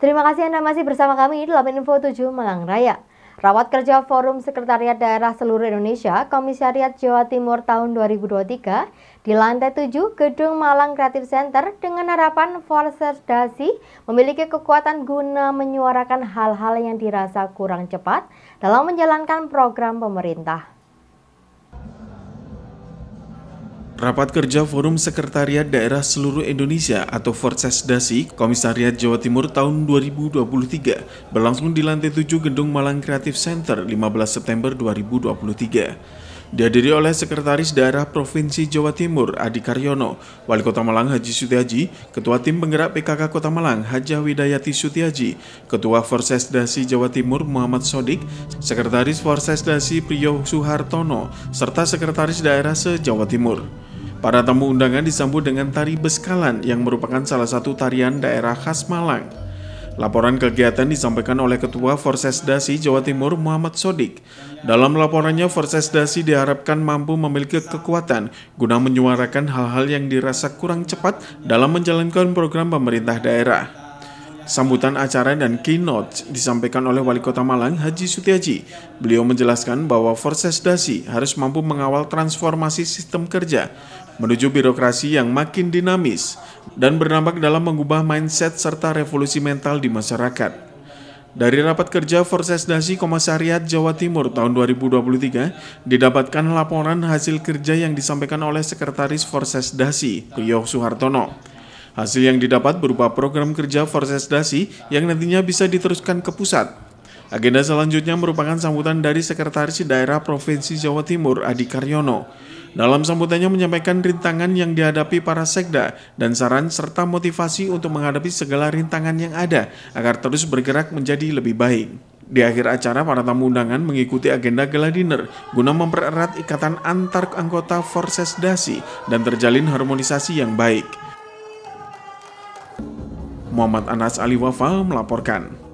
Terima kasih Anda masih bersama kami di dalam Info 7 Malang Raya. Rawat kerja Forum Sekretariat Daerah Seluruh Indonesia Komisariat Jawa Timur tahun 2023 di lantai 7 Gedung Malang Creative Center dengan harapan Dasi memiliki kekuatan guna menyuarakan hal-hal yang dirasa kurang cepat dalam menjalankan program pemerintah. Rapat Kerja Forum Sekretariat Daerah Seluruh Indonesia atau Dasi Komisariat Jawa Timur tahun 2023 berlangsung di lantai 7 Gedung Malang Creative Center 15 September 2023. Dihadiri oleh Sekretaris Daerah Provinsi Jawa Timur Adi Karyono, Wali Kota Malang Haji Sutiaji, Ketua Tim Penggerak PKK Kota Malang Haja Widayati Sutiaji, Ketua Dasi Jawa Timur Muhammad Sodik, Sekretaris Dasi Priyo Suhartono, serta Sekretaris Daerah se-Jawa Timur. Para tamu undangan disambut dengan tari beskalan yang merupakan salah satu tarian daerah khas Malang. Laporan kegiatan disampaikan oleh Ketua Dasi Jawa Timur Muhammad Sodik. Dalam laporannya, Dasi diharapkan mampu memiliki kekuatan guna menyuarakan hal-hal yang dirasa kurang cepat dalam menjalankan program pemerintah daerah. Sambutan acara dan keynote disampaikan oleh Wali Kota Malang Haji Sutiaji. Beliau menjelaskan bahwa Forces Dasi harus mampu mengawal transformasi sistem kerja menuju birokrasi yang makin dinamis dan berdampak dalam mengubah mindset serta revolusi mental di masyarakat. Dari rapat kerja Dasi Komisariat Jawa Timur tahun 2023, didapatkan laporan hasil kerja yang disampaikan oleh Sekretaris Dasi, Rio Suhartono. Hasil yang didapat berupa program kerja Dasi yang nantinya bisa diteruskan ke pusat. Agenda selanjutnya merupakan sambutan dari Sekretaris Daerah Provinsi Jawa Timur, Adi Karyono, dalam sambutannya menyampaikan rintangan yang dihadapi para sekda dan saran serta motivasi untuk menghadapi segala rintangan yang ada agar terus bergerak menjadi lebih baik. Di akhir acara, para tamu undangan mengikuti agenda gala dinner guna mempererat ikatan antar anggota Forces Dasi dan terjalin harmonisasi yang baik. Muhammad Anas Ali Wafa melaporkan.